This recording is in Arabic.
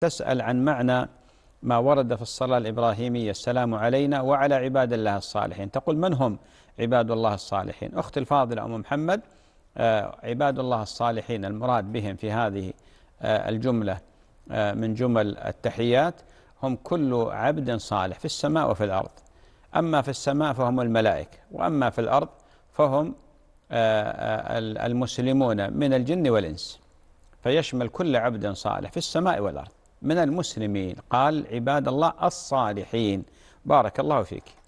تسأل عن معنى ما ورد في الصلاة الإبراهيمية السلام علينا وعلى عباد الله الصالحين تقول من هم عباد الله الصالحين أختي الفاضلة أم محمد آه، عباد الله الصالحين المراد بهم في هذه آه، الجملة آه، من جمل التحيات هم كل عبد صالح في السماء وفي الأرض أما في السماء فهم الملائكة وأما في الأرض فهم المسلمون من الجن والإنس فيشمل كل عبد صالح في السماء والأرض من المسلمين قال عباد الله الصالحين بارك الله فيك